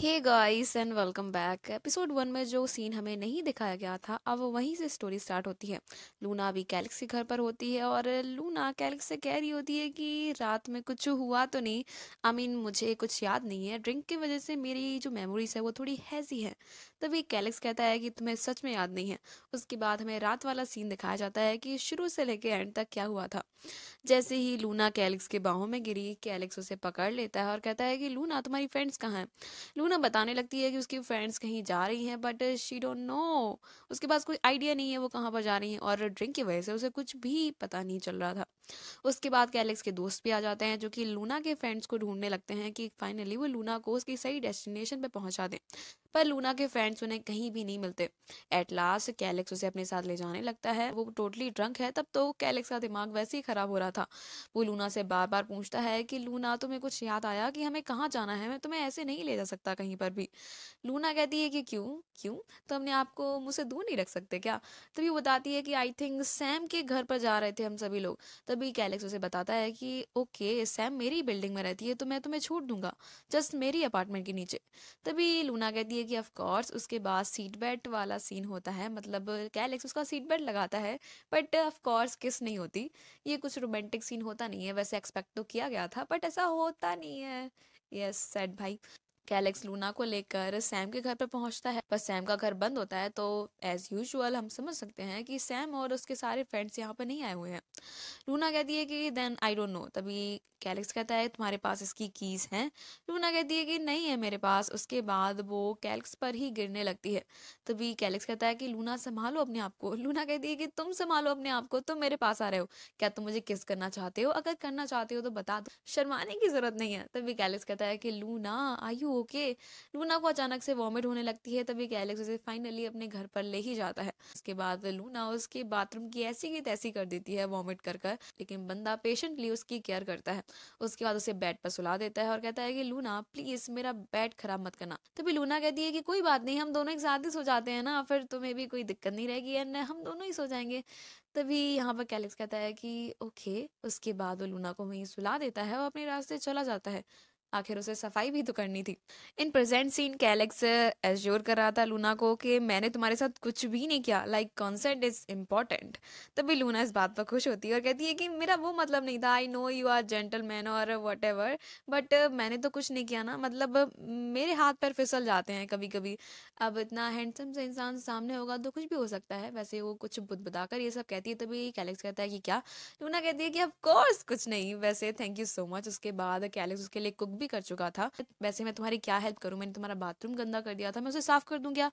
Hey guys and welcome back episode one में जो scene हमें नहीं दिखाया गया था अब वहीं से स्टोरी स्टार्ट होती है लूना अभी कैलेक्सी घर पर होती है और लूना कैलेक्स से कह रही होती है कि रात में कुछ हुआ तो नहीं आई I मीन mean, मुझे कुछ याद नहीं है ड्रिंक की वजह से मेरी जो मेमोरीज है वो थोड़ी हैजी है तभी कैलिक्स कहता है कि तुम्हें सच में याद नहीं है उसके बाद हमें रात वाला सीन दिखाया जाता है कि शुरू से लेकर एंड तक क्या हुआ था जैसे ही लूना कैलिक्स के बाहों में गिरी कैलिक्स उसे पकड़ लेता है और कहता है कि लूना तुम्हारी फ्रेंड्स कहाँ हैं लूना ना बताने लगती है कि उसकी फ्रेंड्स कहीं जा रही हैं बट शी डोंट नो उसके पास कोई आइडिया नहीं है वो कहाँ पर जा रही हैं और ड्रिंक की वजह से उसे कुछ भी पता नहीं चल रहा था उसके बाद कैलेक्स के दोस्त भी आ जाते हैं जो कि लूना के फ्रेंड्स को ढूंढने लगते हैं कि फाइनली वो लूना को उसकी सही डेस्टिनेशन पर पहुंचा दें पर लूना के फ्रेंड्स उन्हें कहीं भी नहीं मिलते एट लास्ट कैलेक्स उसे अपने साथ ले जाने लगता है वो टोटली ड्रंक है तब तो कैलेक्स का दिमाग वैसे ही ख़राब हो रहा था वो लूना से बार बार पूछता है कि लूना तुम्हें कुछ याद आया कि हमें कहाँ जाना है मैं तुम्हें ऐसे नहीं ले जा सकता कहीं पर भी लूना कहती है कि क्यों क्यों तो हमने आपको मुझसे दूर नहीं रख सकते क्या तभी वो बताती है कि आई थिंक सैम के घर पर जा रहे थे हम सभी लोग तब तभी कैलेक्स उसे बताता है कि ओके सैम मेरी बिल्डिंग में रहती है तो मैं तुम्हें छूट दूंगा जस्ट मेरी अपार्टमेंट के नीचे तभी लूना कहती है कि ऑफकोर्स उसके बाद सीट बेल्ट वाला सीन होता है मतलब कैलेक्स उसका सीट बेल्ट लगाता है बट ऑफकोर्स किस नहीं होती ये कुछ रोमांटिक सीन होता नहीं है वैसे एक्सपेक्ट तो किया गया था बट ऐसा होता नहीं है यस yes, सैड भाई कैलेक्स लूना को लेकर सैम के घर पर पहुंचता है पर सैम का घर बंद होता है तो एज यूजुअल हम समझ सकते हैं कि सैम और उसके सारे फ्रेंड्स यहाँ पर नहीं आए हुए हैं लूना कहती है कि देन आई डोंट नो तभी कैलेक्स कहता है तुम्हारे पास इसकी कीज़ हैं लूना कहती है कि नहीं है मेरे पास उसके बाद वो कैलेक्स पर ही गिरने लगती है तभी कैलेक्स कहता है कि लूना संभालो अपने आप को लूना कहती है कि तुम संभालो अपने आप को तुम मेरे पास आ रहे हो क्या तुम मुझे किस करना चाहते हो अगर करना चाहते हो तो बता दो शर्माने की जरूरत नहीं है तभी कैलेक्स कहता है कि लूना आई यू होके लूना को अचानक से वॉमिट होने लगती है तभी एलेक्स उसे फाइनली अपने घर पर ले ही जाता है उसके बाद लूना उसके बाथरूम की ऐसी की तैसी कर देती है वॉमिट कर कर लेकिन बंदा पेशेंटली उसकी केयर करता है उसके बाद उसे बेड पर सुला देता है और कहता है कि लूना प्लीज मेरा बेड खराब मत करना तभी लूना कहती है कि कोई बात नहीं हम दोनों एक साथ ही सो जाते हैं ना फिर तुम्हें भी कोई दिक्कत नहीं रहेगी एंड हम दोनों ही सो जाएंगे तभी यहाँ पर कैलेक्स कहता है कि ओके उसके बाद वो लूना को वहीं सुला देता है और अपने रास्ते चला जाता है आखिर उसे सफाई भी तो करनी थी in present scene Calix assure कर रहा था लूना को कि मैंने तुम्हारे साथ कुछ भी नहीं किया लाइक कॉन्सेंट इज इम्पॉर्टेंट तभी लूना इस बात पर खुश होती है और कहती है कि मेरा वो मतलब नहीं था I know you are gentleman और वट एवर बट मैंने तो कुछ नहीं किया ना मतलब मेरे हाथ पर फिसल जाते हैं कभी कभी अब इतना हैंडसम से इंसान सामने होगा तो कुछ भी हो सकता है वैसे वो कुछ बुदबुदा कर ये सब कहती है तभी कैलेक्स कहता है कि क्या लूना कहती है कि ऑफकोर्स कुछ नहीं वैसे थैंक यू सो मच उसके बाद कैलेक्स उसके लिए कुक भी कर चुका था वैसे मैं तुम्हारी क्या हेल्प करूँ मैंने तुम्हारा बाथरूम गंदा कर दिया था मैं उसे साफ कर दूँ क्या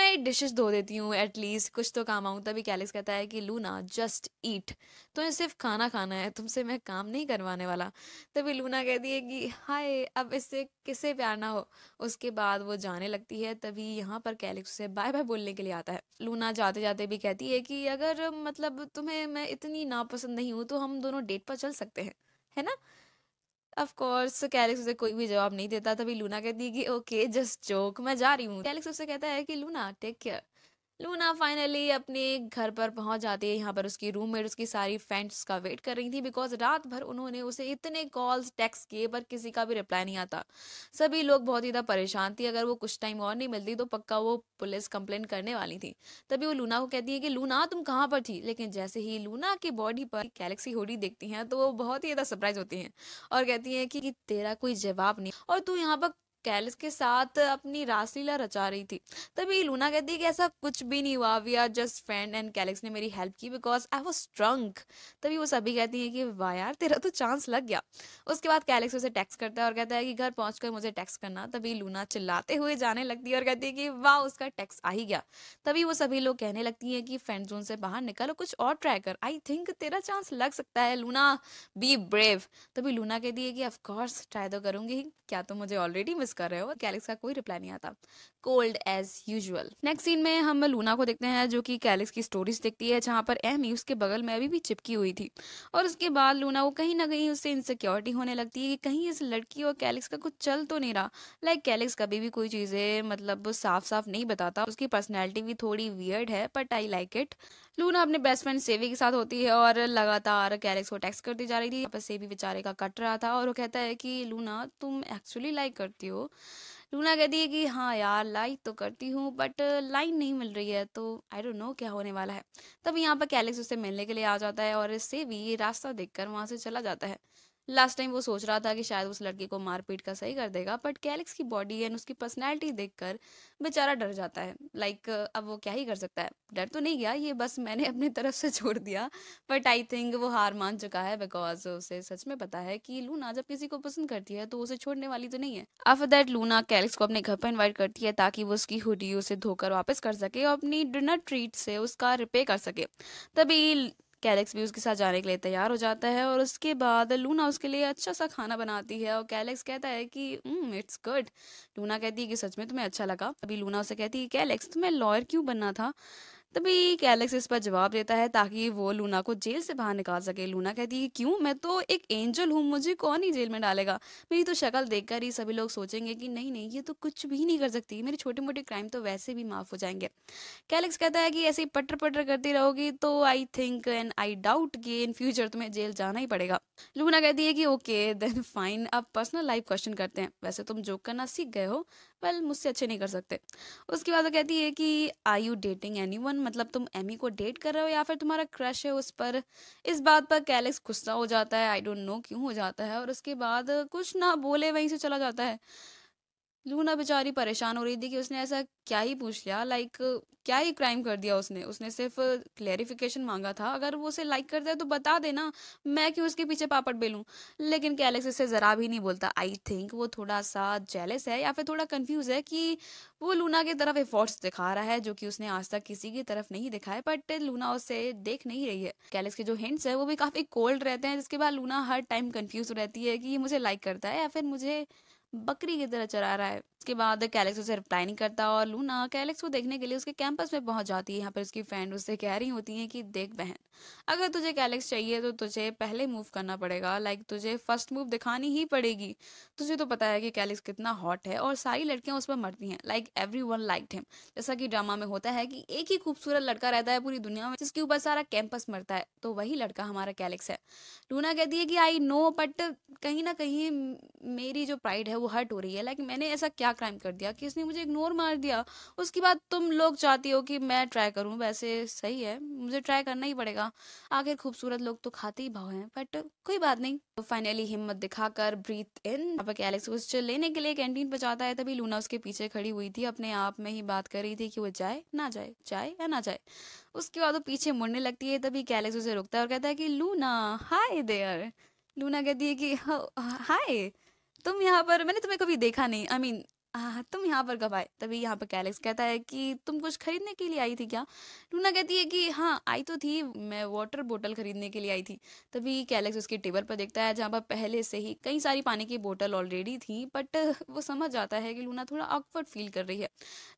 मैं ये डिशेज धो देती हूँ एटलीस्ट कुछ तो काम आऊँ तभी कैलिस कहता है कि लूना जस्ट ईट तुम्हें सिर्फ खाना खाना है तुमसे मैं काम नहीं करवाने वाला तभी लूना कहती है कि हाय अब इससे किसे प्यार ना हो उसके बाद वो जाने लगती है तभी यहाँ पर कैलिक्स उसे बाय बाय बोलने के लिए आता है लूना जाते जाते भी कहती है कि अगर मतलब तुम्हें मैं इतनी नापसंद नहीं हूँ तो हम दोनों डेट पर चल सकते हैं है ना ऑफ कोर्स तो कैलिक्स उसे कोई भी जवाब नहीं देता तभी लूना कहती है कि ओके जस्ट जोक मैं जा रही हूँ कैलिक्स उसे कहता है कि Luna take care Luna finally अपने घर पर पहुंच जाती है यहाँ पर उसकी रूममेट उसकी सारी फ्रेंड्स का वेट कर रही थी बिकॉज रात भर उन्होंने उसे इतने कॉल्स टेक्स्ट किए पर किसी का भी रिप्लाई नहीं आता सभी लोग बहुत ज़्यादा परेशान थी अगर वो कुछ टाइम और नहीं मिलती तो पक्का वो पुलिस कंप्लेंट करने वाली थी तभी वो लूना को कहती है कि लूना तुम कहाँ पर थी लेकिन जैसे ही लूना की बॉडी पर गैलेक्सी होडी देखती हैं तो वो बहुत ही ज़्यादा सरप्राइज होती हैं और कहती हैं कि तेरा कोई जवाब नहीं और तू यहाँ पर कैलिस के साथ अपनी रासलीला रचा रही थी तभी लूना कहती है कि ऐसा कुछ भी नहीं हुआ we are just friend and Calix ने मेरी हेल्प की बिकॉज आई वॉज स्ट्रंक तभी वो सभी कहती है कि वाह यार तेरा तो चांस लग गया उसके बाद कैलिक्स उसे टैक्स करता है और कहता है कि घर पहुँच मुझे टैक्स करना तभी लूना चिल्लाते हुए जाने लगती है और कहती है कि वाह उसका टैक्स आ ही गया तभी वो सभी लोग कहने लगती हैं कि फ्रेंड जोन से बाहर निकलो कुछ और ट्राई कर आई थिंक तेरा चांस लग सकता है लूना बी ब्रेव तभी लूना कहती है कि ऑफकोर्स ट्राई तो करूँगी क्या तो मुझे ऑलरेडी मिस किस कर रहे हो कैलिक्स का कोई रिप्लाई नहीं आता cold as usual next scene में हम लूना को देखते हैं जो कि कैलिक्स की स्टोरीज देखती है जहाँ पर एहमी उसके बगल में अभी भी चिपकी हुई थी और उसके बाद लूना वो कहीं ना कहीं उससे इनसिक्योरिटी होने लगती है कि कहीं इस लड़की और कैलिक्स का कुछ चल तो नहीं रहा लाइक कैलिक्स कभी भी कोई चीज़ें मतलब साफ साफ नहीं बताता उसकी पर्सनैलिटी भी थोड़ी वियर्ड है but I like it Luna अपने बेस्ट फ्रेंड सेवी के साथ होती है और लगातार कैरेक्स को टेक्स करती जा रही थी पर सेवी बेचारे का कट रहा था और वो कहता है कि लूना तुम एक्चुअली लाइक करती हो लूना कहती है कि हाँ यार लाइक तो करती हूँ बट लाइन नहीं मिल रही है तो आई डोंट नो क्या होने वाला है तब यहाँ पर कैलेक्स उससे मिलने के लिए आ जाता है और इससे भी देख रास्ता देखकर वहाँ से चला जाता है लास्ट टाइम वो सोच रहा था कि शायद उस लड़की को मारपीट का सही कर देगा बट कैलिक्स की बॉडी एंड उसकी पर्सनैलिटी देखकर बेचारा डर जाता है लाइक like, अब वो क्या ही कर सकता है डर तो नहीं गया ये बस मैंने अपनी तरफ से छोड़ दिया बट आई थिंक वो हार मान चुका है बिकॉज उसे सच में पता है कि लूना जब किसी को पसंद करती है तो उसे छोड़ने वाली तो नहीं है आफ्टर दैट लूना कैलिक्स को अपने घर पर इन्वाइट करती है ताकि वो उसकी हुडी उसे धोकर वापस कर सके और अपनी डिनर ट्रीट से उसका रिपे कर सके तभी कैलेक्स भी उसके साथ जाने के लिए तैयार हो जाता है और उसके बाद लूना उसके लिए अच्छा सा खाना बनाती है और कैलेक्स कहता है कि इट्स हम्म, गुड लूना कहती है कि सच में तुम्हें अच्छा लगा अभी लूना उसे कहती है कैलेक्स तुम्हें लॉयर क्यों बनना था तभी कैलेक्स इस पर जवाब देता है ताकि वो लूना को जेल से बाहर निकाल सके लूना कहती है क्यों मैं तो एक एंजल हूँ मुझे कौन ही जेल में डालेगा मेरी तो शक्ल देखकर ही सभी लोग सोचेंगे कि नहीं नहीं ये तो कुछ भी नहीं कर सकती मेरे छोटे मोटे क्राइम तो वैसे भी माफ़ हो जाएंगे कैलेक्स कहता है कि ऐसे ही पटर पटर करती रहोगी तो I think and I doubt कि इन फ्यूचर तुम्हें जेल जाना ही पड़ेगा लूना कहती है कि ओके देन फाइन अब पर्सनल लाइफ क्वेश्चन करते हैं वैसे तुम जोक करना सीख गए हो वेल मुझसे अच्छे नहीं कर सकते उसके बाद वो कहती है कि I you dating anyone मतलब तुम एमी को डेट कर रहे हो या फिर तुम्हारा क्रश है उस पर इस बात पर कैलेक्स गुस्सा हो जाता है आई डोंट नो क्यों हो जाता है और उसके बाद कुछ ना बोले वहीं से चला जाता है लूना बेचारी परेशान हो रही थी कि उसने ऐसा क्या ही पूछ लिया लाइक क्या ही क्राइम कर दिया उसने उसने सिर्फ क्लेरिफिकेशन मांगा था अगर वो उसे लाइक करता है तो बता देना मैं क्यों उसके पीछे पापड़ बेलूँ लेकिन क्या एलेक्स इससे ज़रा भी नहीं बोलता आई थिंक वो थोड़ा सा जेलस है या फिर थोड़ा कन्फ्यूज़ है कि वो लूना की तरफ एफर्ट्स दिखा रहा है जो कि उसने आज तक किसी की तरफ नहीं दिखाए बट लूना उसे देख नहीं रही है कैलेक्स के जो हिंट्स है वो भी काफ़ी कोल्ड रहते हैं जिसके बाद लूना हर टाइम कन्फ्यूज़ रहती है कि ये मुझे लाइक करता है या फिर मुझे बकरी की तरह चरा रहा है उसके बाद कैलेक्स उसे रिप्लाई नहीं करता और लूना कैलेक्स को देखने के लिए उसके कैंपस में पहुंच जाती है यहाँ पर उसकी फ्रेंड उससे कह रही होती है कि देख बहन अगर तुझे कैलेक्स चाहिए तो तुझे पहले मूव करना पड़ेगा लाइक तुझे फर्स्ट मूव दिखानी ही पड़ेगी तुझे तो पता है कि कैलेक्स कितना हॉट है और सारी लड़कियां उस पर मरती हैं like everyone like him जैसा कि ड्रामा में होता है कि एक ही खूबसूरत लड़का रहता है पूरी दुनिया में जिसके ऊपर सारा कैंपस मरता है तो वही लड़का हमारा कैलेक्स है लूना कहती है कि आई नो बट कहीं ना कहीं मेरी जो प्राइड है वो हर्ट हो रही है लाइक like, मैंने ऐसा क्या क्राइम कर दिया कि इसने मुझे इग्नोर मार दिया उसके बाद तुम लोग चाहती हो कि मैं ट्राई करूँ वैसे सही है मुझे ट्राई करना ही पड़ेगा आखिर खूबसूरत लोग तो खाते ही भाव हैं बट कोई बात नहीं तो फाइनली हिम्मत दिखाकर ब्रीथ इन यहाँ एलेक्स उस लेने के लिए कैंटीन पर जाता है तभी लूना उसके पीछे खड़ी हुई थी अपने आप में ही बात कर रही थी कि वो जाए ना जाए जाए या ना जाए उसके बाद वो पीछे मुड़ने लगती है तभी कैलेक्स उसे रुकता है और कहता है कि लूना हाय देयर लूना कहती है कि हाय oh, तुम यहाँ पर मैंने तुम्हें कभी देखा नहीं आई मीन आ, तुम यहाँ पर कब आए तभी यहाँ पर कैलेक्स कहता है कि तुम कुछ खरीदने के लिए आई थी क्या लूना कहती है कि हाँ आई तो थी मैं वाटर बोतल खरीदने के लिए आई थी तभी कैलेक्स उसके टेबल पर देखता है जहाँ पर पहले से ही कई सारी पानी की बोतल ऑलरेडी थी बट वो समझ जाता है कि लूना थोड़ा ऑकवर्ड फील कर रही है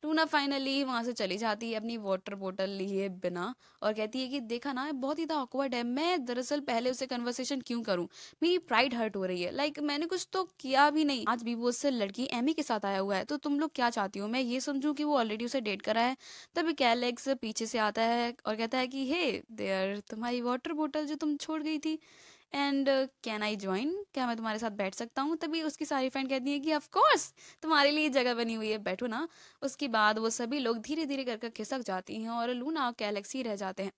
लूना फाइनली वहाँ से चली जाती है अपनी वाटर बोटल लिए बिना और कहती है कि देखा ना बहुत ही ऑकवर्ड है मैं दरअसल पहले उसे कन्वर्सेशन क्यों करूँ मेरी प्राइड हर्ट हो रही है लाइक मैंने कुछ तो किया भी नहीं आज भी वो उससे लड़की एम के साथ आया हुआ है तो तुम लोग क्या चाहती हो मैं ये समझूँ कि वो ऑलरेडी उसे डेट करा है तभी कैलेक्स पीछे से आता है और कहता है कि हे देयर तुम्हारी वाटर बोतल जो तुम छोड़ गई थी एंड कैन आई ज्वाइन क्या मैं तुम्हारे साथ बैठ सकता हूँ तभी उसकी सारी फ्रेंड कहती है कि ऑफकोर्स तुम्हारे लिए जगह बनी हुई है बैठो ना उसके बाद वो सभी लोग धीरे धीरे करके खिसक जाती हैं और लूना और कैलेक्स ही रह जाते हैं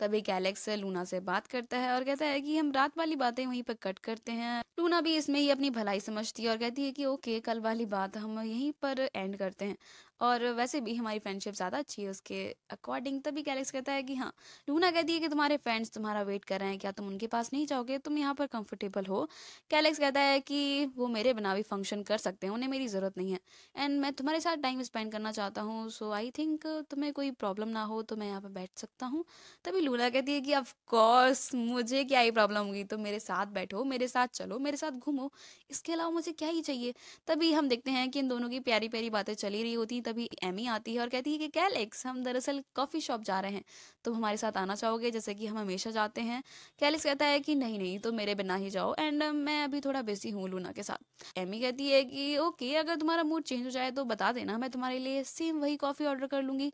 तभी कैलेक्स लूना से बात करता है और कहता है कि हम रात वाली बातें वहीं पर कट करते हैं लूना भी इसमें ही अपनी भलाई समझती है और कहती है कि ओके कल वाली बात हम यहीं पर एंड करते हैं और वैसे भी हमारी फ्रेंडशिप ज़्यादा अच्छी है उसके अकॉर्डिंग तभी गैलेक्स कहता है कि हाँ लूना कहती है कि तुम्हारे फ्रेंड्स तुम्हारा वेट कर रहे हैं क्या तुम उनके पास नहीं जाओगे तुम यहाँ पर कंफर्टेबल हो कैलेक्स कहता है कि वो मेरे बिना भी फंक्शन कर सकते हैं उन्हें मेरी ज़रूरत नहीं है एंड मैं तुम्हारे साथ टाइम स्पेंड करना चाहता हूँ सो आई थिंक तुम्हें कोई प्रॉब्लम ना हो तो मैं यहाँ पर बैठ सकता हूँ तभी लूना कहती है कि ऑफकोर्स मुझे क्या ही प्रॉब्लम होगी तुम मेरे साथ बैठो मेरे साथ चलो मेरे साथ घूमो इसके अलावा मुझे क्या ही चाहिए तभी हम देखते हैं कि इन दोनों की प्यारी प्यारी बातें चली रही होती तभी एमी आती है और कहती है कि कैलेक्स हम दरअसल कॉफ़ी शॉप जा रहे हैं तुम हमारे साथ आना चाहोगे जैसे कि हम हमेशा जाते हैं कैलेक्स कहता है कि नहीं नहीं तो मेरे बिना ही जाओ एंड मैं अभी थोड़ा बिजी हूँ लूना के साथ एमी कहती है कि ओके अगर तुम्हारा मूड चेंज हो जाए तो बता देना मैं तुम्हारे लिए सेम वही कॉफ़ी ऑर्डर कर लूँगी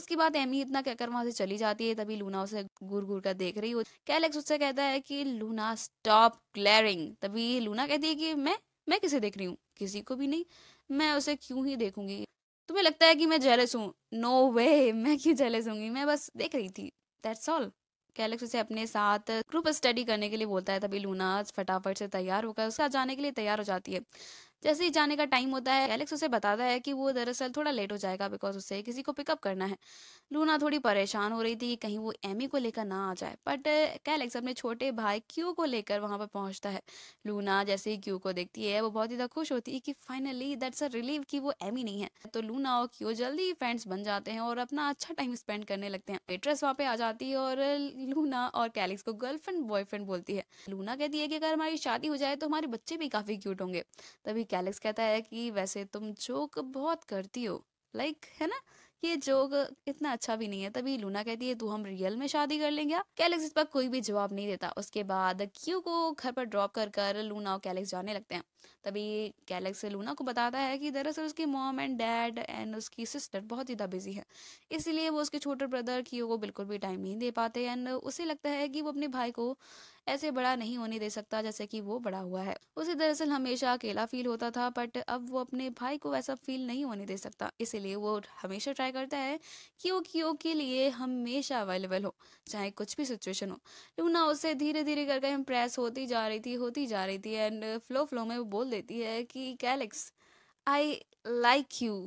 उसके बाद एमी इतना कहकर वहाँ से चली जाती है तभी लूना उसे घूर घूर कर देख रही हो कैलेक्स उससे कहता है कि लूना स्टॉप क्लैरिंग तभी लूना कहती है कि मैं मैं किसे देख रही हूँ किसी को भी नहीं मैं उसे क्यों ही देखूंगी तुम्हें लगता है कि मैं जेलस हूँ नो वे मैं क्यों जेलस हूँ मैं बस देख रही थी दैट्स ऑल कैलेक्स उसे अपने साथ ग्रुप स्टडी करने के लिए बोलता है तभी लूना फटाफट से तैयार होकर उसका जाने के लिए तैयार हो जाती है जैसे ही जाने का टाइम होता है एलेक्स उसे बताता है कि वो दरअसल थोड़ा लेट हो जाएगा बिकॉज उसे किसी को पिकअप करना है लूना थोड़ी परेशान हो रही थी कि कहीं वो एमी को लेकर ना आ जाए बट एलेक्स अपने छोटे भाई क्यू को लेकर वहाँ पर पहुँचता है लूना जैसे ही क्यू को देखती है वो बहुत ज्यादा खुश होती है कि फाइनली दैट्स अ रिलीव कि वो एमी नहीं है तो लूना और क्यू जल्दी फ्रेंड्स बन जाते हैं और अपना अच्छा टाइम स्पेंड करने लगते हैं वेट्रेस वहाँ पे आ जाती है और लूना और कैलेक्स को गर्लफ्रेंड बॉयफ्रेंड बोलती है लूना कहती है कि अगर हमारी शादी हो जाए तो हमारे बच्चे भी काफी क्यूट होंगे तभी कैलेक्स कहता है कि वैसे तुम जोक बहुत करती हो लाइक like, है ना ये जोक इतना अच्छा भी नहीं है तभी लूना कहती है तू हम रियल में शादी कर लेंगे हाँ? कैलेक्स इस पर कोई भी जवाब नहीं देता उसके बाद क्यू को घर पर ड्रॉप कर कर लूना और कैलेक्स जाने लगते हैं तभी कैलेक्स लूना को बताता है कि दरअसल उसकी मॉम एंड डैड एंड उसकी सिस्टर बहुत ज़्यादा बिजी है इसलिए वो उसके छोटे ब्रदर क्यू को बिल्कुल भी टाइम नहीं दे पाते एंड उसे लगता है कि वो अपने भाई को ऐसे बड़ा नहीं होने दे सकता जैसे कि वो बड़ा हुआ है उसे दरअसल हमेशा अकेला फील होता था बट अब वो अपने भाई को वैसा फील नहीं होने दे सकता इसीलिए वो हमेशा ट्राई करता है कि वो कियो के लिए हमेशा अवेलेबल हो चाहे कुछ भी सिचुएशन हो लूना उससे धीरे धीरे करके इम्प्रेस होती जा रही थी होती जा रही थी एंड फ्लो फ्लो में वो बोल देती है कि कैलेक्स आई लाइक यू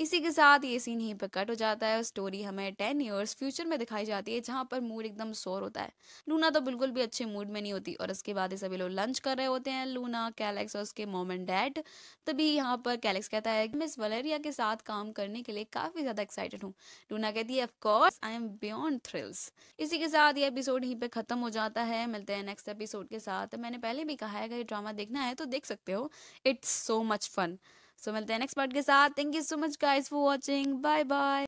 इसी के साथ ये सीन यहीं पर कट हो जाता है और स्टोरी हमें टेन ईयर्स फ्यूचर में दिखाई जाती है जहाँ पर मूड एकदम शोर होता है लूना तो बिल्कुल भी अच्छे मूड में नहीं होती और इसके बाद ये सभी लोग लंच कर रहे होते हैं लूना कैलेक्स और उसके मोम एंड डैड तभी यहाँ पर कैलेक्स कहता है मिस वलेरिया के साथ काम करने के लिए काफ़ी ज़्यादा एक्साइटेड हूँ लूना कहती है of course I am beyond thrills इसी के साथ ये एपिसोड यहीं पर ख़त्म हो जाता है मिलते हैं नेक्स्ट एपिसोड के साथ मैंने पहले भी कहा है अगर ड्रामा देखना है तो देख सकते हो it's so much fun so मिलते हैं नेक्स्ट पार्ट के साथ thank you so much guys for watching bye bye